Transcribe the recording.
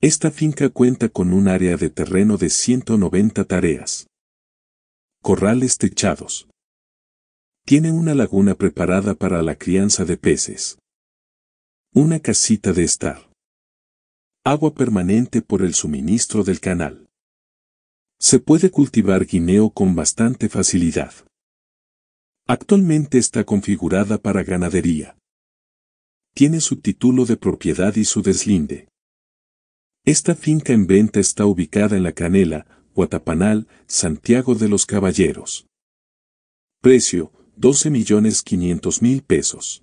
Esta finca cuenta con un área de terreno de 190 tareas. Corrales techados. Tiene una laguna preparada para la crianza de peces. Una casita de estar. Agua permanente por el suministro del canal. Se puede cultivar guineo con bastante facilidad. Actualmente está configurada para ganadería. Tiene su título de propiedad y su deslinde. Esta finca en venta está ubicada en La Canela, Guatapanal, Santiago de los Caballeros. Precio, 12.500.000 pesos.